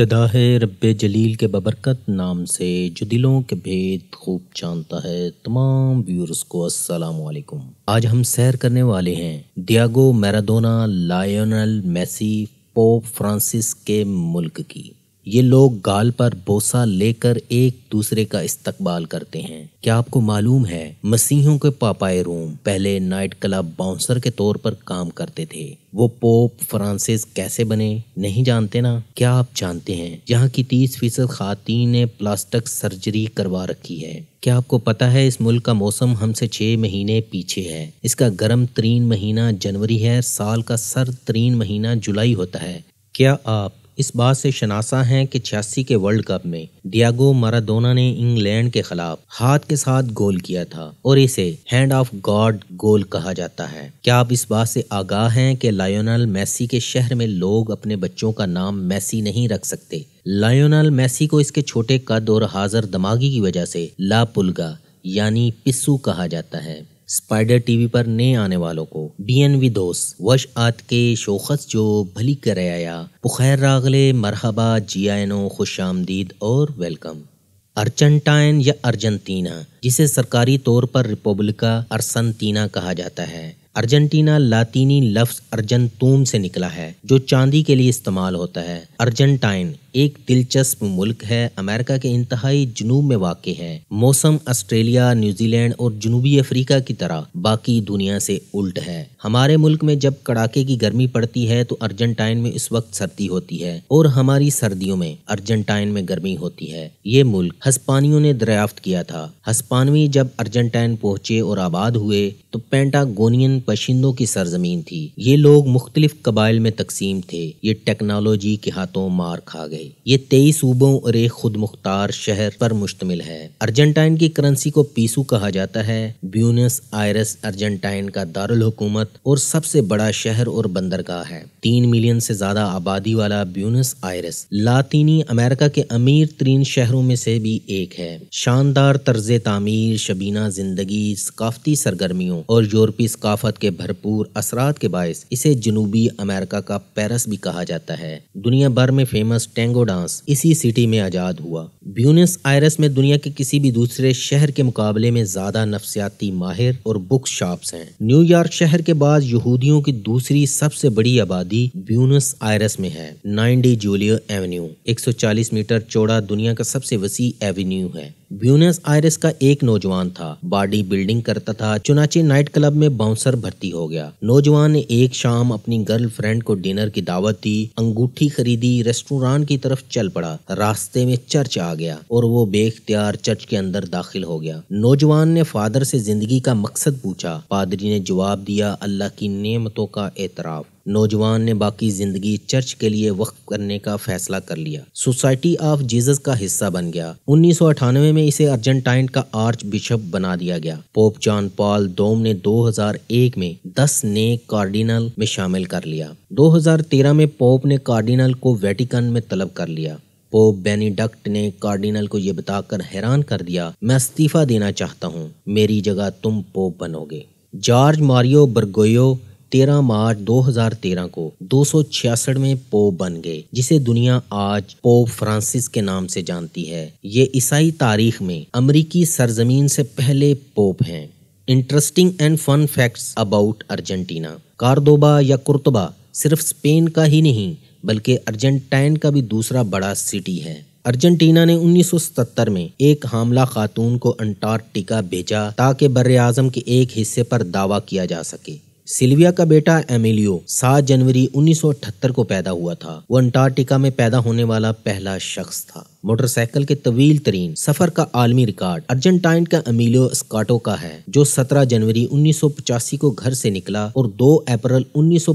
इब्तदा है रब जलील के बबरकत नाम से जो दिलों के भेद खूब जानता है तमाम व्यूअर्स को अस्सलाम वालेकुम आज हम सैर करने वाले हैं Diego Maradona Lionel Messi Pope Francis के मुल्क की ये लोग गाल पर बोसा लेकर एक दूसरे का इस्तकबाल करते हैं क्या आपको मालूम है मसीहों के पापाए रोम पहले नाइट क्लब बाउंसर के तौर पर काम करते थे वो पोप फ्रांसिस कैसे बने नहीं जानते ना क्या आप जानते हैं यहाँ की तीस फीसद खातन ने प्लास्टिक सर्जरी करवा रखी है क्या आपको पता है इस मुल्क का मौसम हमसे छः महीने पीछे है इसका गर्म तरीन महीना जनवरी है साल का सर्द तरीन महीना जुलाई होता है क्या आप इस बात से शनासा हैं कि छियासी के वर्ल्ड कप में डियागो माराडोना ने इंग्लैंड के खिलाफ हाथ के साथ गोल किया था और इसे हैंड ऑफ गॉड गोल कहा जाता है क्या आप इस बात से आगाह हैं कि लायोनल मेसी के शहर में लोग अपने बच्चों का नाम मेसी नहीं रख सकते लायोनल मेसी को इसके छोटे कद और हाजिर दमागी की वजह से लापुलगा यानी पिस्सू कहा जाता है स्पाइडर टीवी पर नए आने वालों को बीएन दोस्त वश आत के शोखस जो भली कर आया बुखैर रागले मरहबा जियानो खुश आमदीद और वेलकम अर्जेंटाइन या अर्जेंटीना जिसे सरकारी तौर पर रिपब्लिका अर्सनतीना कहा जाता है अर्जेंटीना लातीनी लफ्ज अर्जेंटूम से निकला है जो चांदी के लिए इस्तेमाल होता है अर्जेंटाइन एक दिलचस्प मुल्क है अमेरिका के इंतहाई जनूब में वाक़ है मौसम ऑस्ट्रेलिया न्यूजीलैंड और जनूबी अफ्रीका की तरह बाकी दुनिया से उल्ट है हमारे मुल्क में जब कड़ाके की गर्मी पड़ती है तो अर्जेंटाइन में इस वक्त सर्दी होती है और हमारी सर्दियों में अर्जेंटाइन में गर्मी होती है ये मुल्क हस्पानियों ने दरियाफ्त किया था हस्पानवी जब अर्जेंटाइन पहुंचे और आबाद हुए तो पेंटागोनियन पशिंदों की सरजमीन थी ये लोग मुख्तलिफ कबाइल में तकसीम थे ये टेक्नोलॉजी के हाथों मार खा गए गई ये तेईस सूबों और एक खुद मुख्तार शहर पर मुश्तमिल है अर्जेंटाइन की करेंसी को पीसू कहा जाता है ब्यूनस आयरस अर्जेंटाइन का दारुल हुकूमत और सबसे बड़ा शहर और बंदरगाह है तीन मिलियन से ज्यादा आबादी वाला ब्यूनस आयरस लातीनी अमेरिका के अमीर तरीन शहरों में से भी एक है शानदार तर्ज तामीर शबीना जिंदगी सकाफती सरगर्मियों और यूरोपी सकाफत के भरपूर असरात के बायस इसे जनूबी अमेरिका का पेरिस भी कहा जाता है दुनिया भर में फेमस टैंक टैंगो डांस इसी सिटी में आजाद हुआ ब्यूनस आयरस में दुनिया के किसी भी दूसरे शहर के मुकाबले में ज्यादा नफसियाती माहिर और बुक शॉप्स हैं न्यूयॉर्क शहर के बाद यहूदियों की दूसरी सबसे बड़ी आबादी ब्यूनस आयरस में है नाइनडी जूलियो एवेन्यू एक मीटर चौड़ा दुनिया का सबसे वसी एवेन्यू है ब्यूनस आयरस का एक नौजवान था बॉडी बिल्डिंग करता था चुनाचे नाइट क्लब में बाउंसर भर्ती हो गया नौजवान ने एक शाम अपनी गर्लफ्रेंड को डिनर की दावत दी अंगूठी खरीदी रेस्टोरेंट की तरफ चल पड़ा रास्ते में चर्च आ गया और वो बेख्तियार चर्च के अंदर दाखिल हो गया नौजवान ने फादर से जिंदगी का मकसद पूछा पादरी ने जवाब दिया अल्लाह की नियमतों का एतराफ़ नौजवान ने बाकी जिंदगी चर्च के लिए वक्फ करने का फैसला कर लिया सोसाइटी ऑफ जीसस का हिस्सा बन गया उन्नीस में इसे अर्जेंटाइन का आर्च बिशप बना दिया गया पोप जॉन पॉल दोम ने 2001 में 10 नए कार्डिनल में शामिल कर लिया 2013 में पोप ने कार्डिनल को वेटिकन में तलब कर लिया पोप बेनीडक्ट ने कार्डिनल को ये बताकर हैरान कर दिया मैं इस्तीफा देना चाहता हूँ मेरी जगह तुम पोप बनोगे जॉर्ज मारियो बर्गोयो 13 मार्च 2013 को दो सौ पोप बन गए जिसे दुनिया आज पोप फ्रांसिस के नाम से जानती है ये ईसाई तारीख में अमरीकी सरजमीन से पहले पोप हैं interesting and fun facts about Argentina Cordoba या कुर्तबा सिर्फ स्पेन का ही नहीं बल्कि अर्जेंटाइन का भी दूसरा बड़ा सिटी है अर्जेंटीना ने 1977 में एक हमला खातून को अंटार्कटिका भेजा ताकि बर आजम के एक हिस्से पर दावा किया जा सके सिल्विया का बेटा एमिलियो 7 जनवरी 1978 को पैदा हुआ था वो अंटार्कटिका में पैदा होने वाला पहला शख्स था मोटरसाइकिल के तवील तरीन सफर का आलमी रिकॉर्ड अर्जेंटाइन का अमीलो स्काटो का है जो 17 जनवरी 1985 को घर से निकला और 2 अप्रैल उन्नीस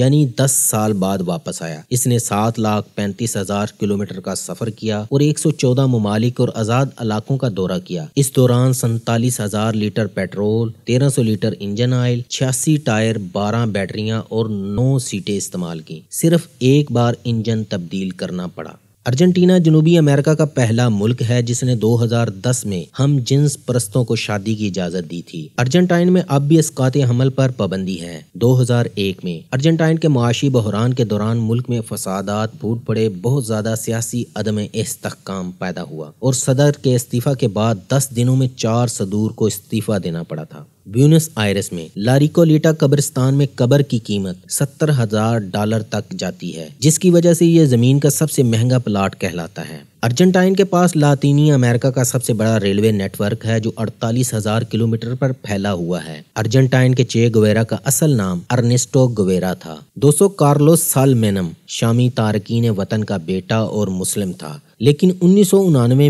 यानी 10 साल बाद वापस आया इसने सात लाख पैंतीस हजार किलोमीटर का सफर किया और 114 ममालिक और आजाद इलाकों का दौरा किया इस दौरान सैतालीस हजार लीटर पेट्रोल सौ लीटर इंजन ऑयल छियासी टायर बारह बैटरियां और नौ सीटें इस्तेमाल की सिर्फ एक बार इंजन तब्दील करना पड़ा अर्जेंटीना जनूबी अमेरिका का पहला मुल्क है जिसने 2010 में हम जिन्स परस्तों को शादी की इजाजत दी थी अर्जेंटाइन में अब भी इसकात हमल पर पाबंदी है 2001 में अर्जेंटाइन के माशी बहरान के दौरान मुल्क में फसादात फूट पड़े बहुत ज्यादा सियासी अदम इसकाम पैदा हुआ और सदर के इस्तीफा के बाद दस दिनों में चार सदूर को इस्तीफा देना पड़ा था ब्यूनस आयरस में लारिकोलेटा कब्रिस्तान में कब्र की कीमत सत्तर हजार डॉलर तक जाती है जिसकी वजह से यह जमीन का सबसे महंगा प्लाट कहलाता है अर्जेंटाइन के पास लातिनी अमेरिका का सबसे बड़ा रेलवे नेटवर्क है जो अड़तालीस हजार किलोमीटर पर फैला हुआ है अर्जेंटाइन के चे गुवेरा का असल नाम अर्नेस्टो गुवेरा था दोस्तों कार्लोस सालमेनम शामी तारकीन वतन का बेटा और मुस्लिम था लेकिन उन्नीस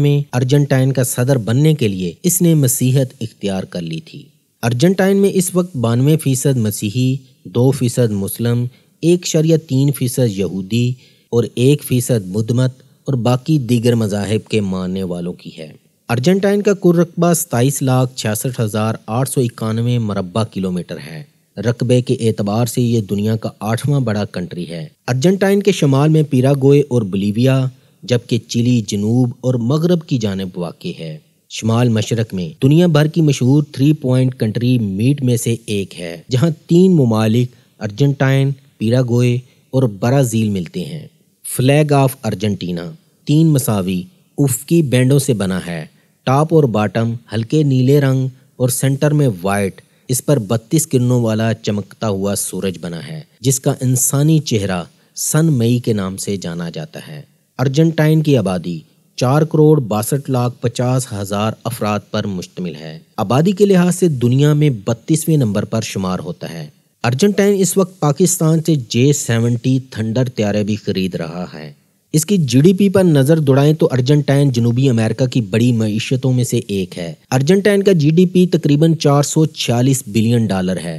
में अर्जेंटाइन का सदर बनने के लिए इसने मसीहत इख्तियार कर ली थी अर्जेंटाइन में इस वक्त बानवे फ़ीसद मसीही दो फ़ीसद मुस्लिम एक शरिया तीन फ़ीसद यहूदी और एक फ़ीसद मुदमत और बाकी दीगर मजाहब के मानने वालों की है अर्जेंटाइन का कुल रकबा सताईस लाख छियासठ हज़ार आठ सौ इक्यानवे मरबा किलोमीटर है रकबे के एतबार से ये दुनिया का आठवां बड़ा कंट्री है अर्जेंटाइन के शमाल में पीरागोए और बलीविया जबकि चिली जनूब और मगरब की जानब वाक़ है शुमाल मशरक में दुनिया भर की मशहूर थ्री पॉइंट कंट्री मीट में से एक है जहाँ तीन ममालिक अर्जेंटाइन पीरागोए और ब्राज़ील मिलते हैं फ्लैग ऑफ अर्जेंटीना तीन मसावी उफकी बैंडों से बना है टॉप और बॉटम हल्के नीले रंग और सेंटर में वाइट इस पर 32 किरणों वाला चमकता हुआ सूरज बना है जिसका इंसानी चेहरा सन मई के नाम से जाना जाता है अर्जेंटाइन की आबादी चार करोड़ बासठ लाख पचास हजार अफराद पर मुश्तमिल है आबादी के लिहाज से दुनिया में बत्तीसवें नंबर पर शुमार होता है अर्जेंटाइन इस वक्त पाकिस्तान से जे सेवेंटी थंडर त्यारे भी खरीद रहा है इसकी जीडीपी पर नज़र दौड़ाएं तो अर्जेंटाइन जनूबी अमेरिका की बड़ी मीशतों में से एक है अर्जेंटाइन का जीडीपी तकरीबन 446 बिलियन डॉलर है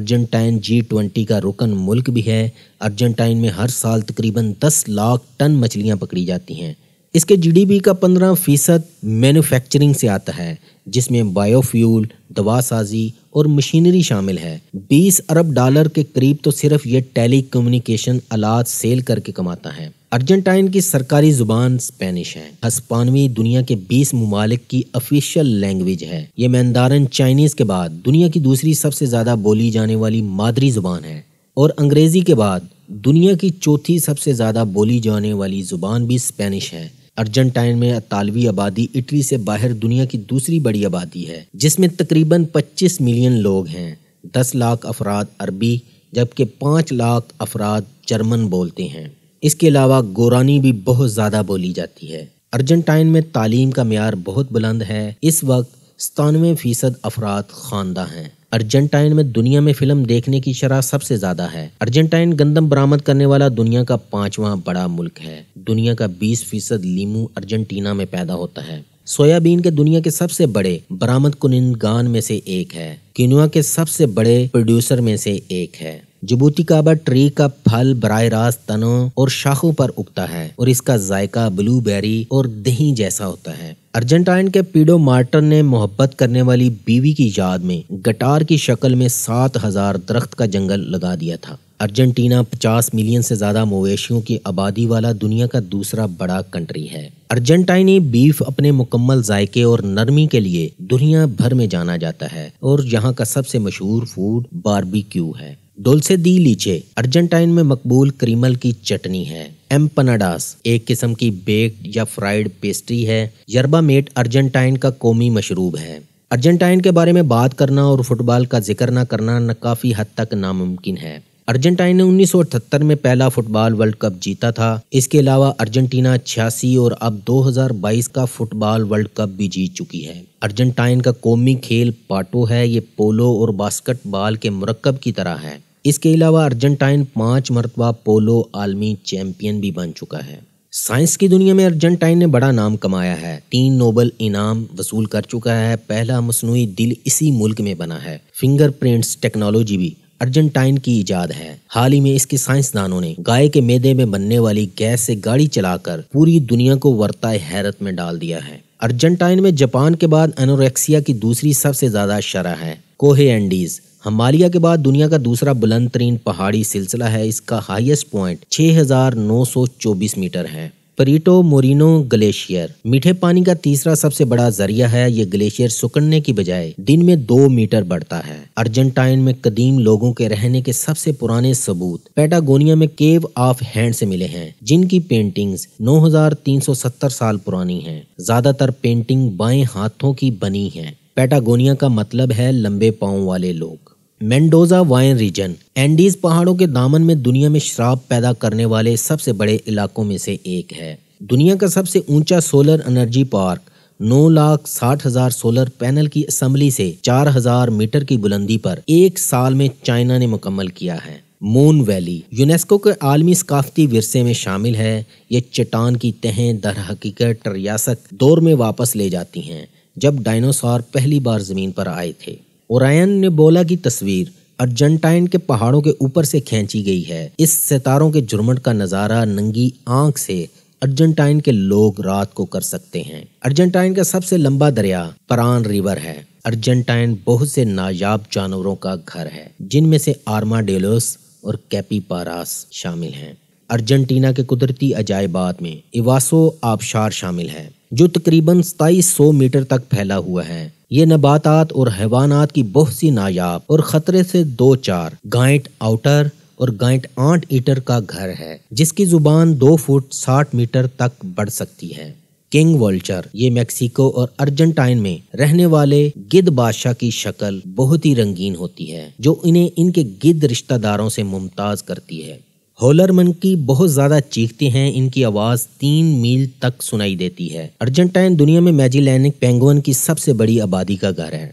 अर्जेंटाइन जी ट्वेंटी का रुकन मुल्क भी है अर्जेंटाइन में हर साल तकरीबन 10 लाख टन मछलियाँ पकड़ी जाती हैं इसके जीडीपी का पंद्रह फीसद मैन्युफैक्चरिंग से आता है जिसमें बायोफ्यूल दवा साजी और मशीनरी शामिल है 20 अरब डॉलर के करीब तो सिर्फ ये टेली कम्युनिकेशन आलात सेल करके कमाता है अर्जेंटाइन की सरकारी जुबान स्पेनिश है हस्पानवी दुनिया के 20 ममालिक की ऑफिशियल लैंग्वेज है ये मैंदारन चाइनीज के बाद दुनिया की दूसरी सबसे ज़्यादा बोली जाने वाली मादरी जुबान है और अंग्रेज़ी के बाद दुनिया की चौथी सबसे ज़्यादा बोली जाने वाली जुबान भी स्पेनिश है अर्जेंटाइन में अतालवी आबादी इटली से बाहर दुनिया की दूसरी बड़ी आबादी है जिसमें तकरीबन 25 मिलियन लोग हैं 10 लाख अफराद अरबी जबकि 5 लाख अफराद जर्मन बोलते हैं इसके अलावा गोरानी भी बहुत ज़्यादा बोली जाती है अर्जेंटाइन में तालीम का मैार बहुत बुलंद है इस वक्त सतानवे फ़ीसद अफराद खानदा हैं अर्जेंटाइन में दुनिया में फिल्म देखने की शराह सबसे ज्यादा है अर्जेंटाइन गंदम बरामद करने वाला दुनिया का पांचवा बड़ा मुल्क है दुनिया का 20 फीसद लीमू अर्जेंटीना में पैदा होता है सोयाबीन के दुनिया के सबसे बड़े बरामद कुनिंदगान में से एक है किनुआ के सबसे बड़े प्रोड्यूसर में से एक है जबूती काबा ट्री का फल बरह रास्त तनों और शाखों पर उगता है और इसका जायका ब्लूबेरी और दही जैसा होता है अर्जेंटाइन के पीडो मार्टन ने मोहब्बत करने वाली बीवी की याद में गटार की शक्ल में सात हजार दरख्त का जंगल लगा दिया था अर्जेंटीना 50 मिलियन से ज़्यादा मवेशियों की आबादी वाला दुनिया का दूसरा बड़ा कंट्री है अर्जेंटाइनी बीफ अपने मुकम्मल जायके और नरमी के लिए दुनिया भर में जाना जाता है और यहाँ का सबसे मशहूर फूड बारबेक्यू है डोलसे दी लीचे अर्जेंटाइन में मकबूल क्रीमल की चटनी है एम्पनाडास एक किस्म की बेक्ड या फ्राइड पेस्ट्री है यरबा मेट अर्जेंटाइन का कौमी मशरूब है अर्जेंटाइन के बारे में बात करना और फुटबॉल का जिक्र न करना न काफ़ी हद तक नामुमकिन है अर्जेंटाइन ने 1978 में पहला फुटबॉल वर्ल्ड कप जीता था इसके अलावा अर्जेंटीना छियासी और अब 2022 का फुटबॉल वर्ल्ड कप भी जीत चुकी है अर्जेंटाइन का कौमी खेल पाटो है ये पोलो और बास्केटबॉल के मरकब की तरह है इसके अलावा अर्जेंटाइन पांच मरतबा पोलो आलमी चैम्पियन भी बन चुका है साइंस की दुनिया में अर्जेंटाइन ने बड़ा नाम कमाया है तीन नोबल इनाम वसूल कर चुका है पहला मसनू दिल इसी मुल्क में बना है फिंगरप्रिंट्स टेक्नोलॉजी भी अर्जेंटाइन की इजाद है हाल ही में इसके साइंसदानों ने गाय के मैदे में बनने वाली गैस से गाड़ी चलाकर पूरी दुनिया को वर्ताए हैरत में डाल दिया है अर्जेंटाइन में जापान के बाद एनोरेक्सिया की दूसरी सबसे ज्यादा शरह है कोहे एंडीज हमालिया के बाद दुनिया का दूसरा बुलंद तरीन पहाड़ी सिलसिला है इसका हाईएस्ट पॉइंट 6,924 मीटर है परिटो मोरिनो ग्लेशियर मीठे पानी का तीसरा सबसे बड़ा जरिया है ये ग्लेशियर सुकड़ने की बजाय दिन में दो मीटर बढ़ता है अर्जेंटाइन में कदीम लोगों के रहने के सबसे पुराने सबूत पेटागोनिया में केव ऑफ हैंड से मिले हैं जिनकी पेंटिंग्स 9,370 साल पुरानी हैं। ज्यादातर पेंटिंग बाएं हाथों की बनी है पेटागोनिया का मतलब है लंबे पाओ वाले लोग मेंडोजा वाइन रीजन एंडीज पहाड़ों के दामन में दुनिया में शराब पैदा करने वाले सबसे बड़े इलाकों में से एक है दुनिया का सबसे ऊंचा सोलर एनर्जी पार्क नौ लाख साठ हजार सोलर पैनल की असम्बली से चार हजार मीटर की बुलंदी पर एक साल में चाइना ने मुकम्मल किया है मून वैली यूनेस्को के आलमी सकाफती विरसे में शामिल है ये चट्टान की तहें दर हकीकत रियासत दौर में वापस ले जाती हैं जब डायनासोर पहली बार ज़मीन पर आए थे ओरायन ने बोला की तस्वीर अर्जेंटाइन के पहाड़ों के ऊपर से खींची गई है इस सितारों के जुर्मट का नज़ारा नंगी आंख से अर्जेंटाइन के लोग रात को कर सकते हैं अर्जेंटाइन का सबसे लंबा दरिया परान रिवर है अर्जेंटाइन बहुत से नायाब जानवरों का घर है जिनमें से आर्माडेलोस और कैपीपारास शामिल हैं अर्जेंटीना के कुदरती अजायबात में इवासो आबशार शामिल है जो तकरीबन सताईस मीटर तक फैला हुआ है ये नबातात और हैवानात की बहुत सी नायाब और खतरे से दो चार गाइट आउटर और गाइट आठ ईटर का घर है जिसकी जुबान दो फुट साठ मीटर तक बढ़ सकती है किंग वल्चर ये मेक्सिको और अर्जेंटाइन में रहने वाले गिद बादशाह की शक्ल बहुत ही रंगीन होती है जो इन्हें इनके गिद्ध रिश्तेदारों से मुमताज करती है होलर मंकी बहुत ज्यादा चीखते हैं इनकी आवाज तीन मील तक सुनाई देती है अर्जेंटाइन दुनिया में मेजिलैनिक पेंगुइन की सबसे बड़ी आबादी का घर है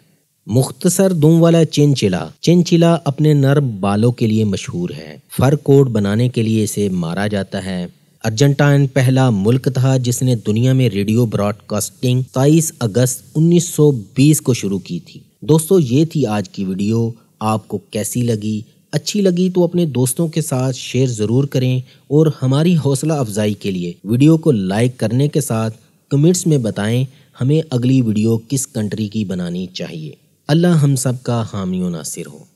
मुख्तसर दुम वाला चिंचिला चिंचिला अपने नर बालों के लिए मशहूर है फर कोट बनाने के लिए इसे मारा जाता है अर्जेंटाइन पहला मुल्क था जिसने दुनिया में रेडियो ब्रॉडकास्टिंग तेईस अगस्त 1920 को शुरू की थी दोस्तों ये थी आज की वीडियो आपको कैसी लगी अच्छी लगी तो अपने दोस्तों के साथ शेयर ज़रूर करें और हमारी हौसला अफजाई के लिए वीडियो को लाइक करने के साथ कमेंट्स में बताएं हमें अगली वीडियो किस कंट्री की बनानी चाहिए अल्लाह हम सब का हामियों नासिर हो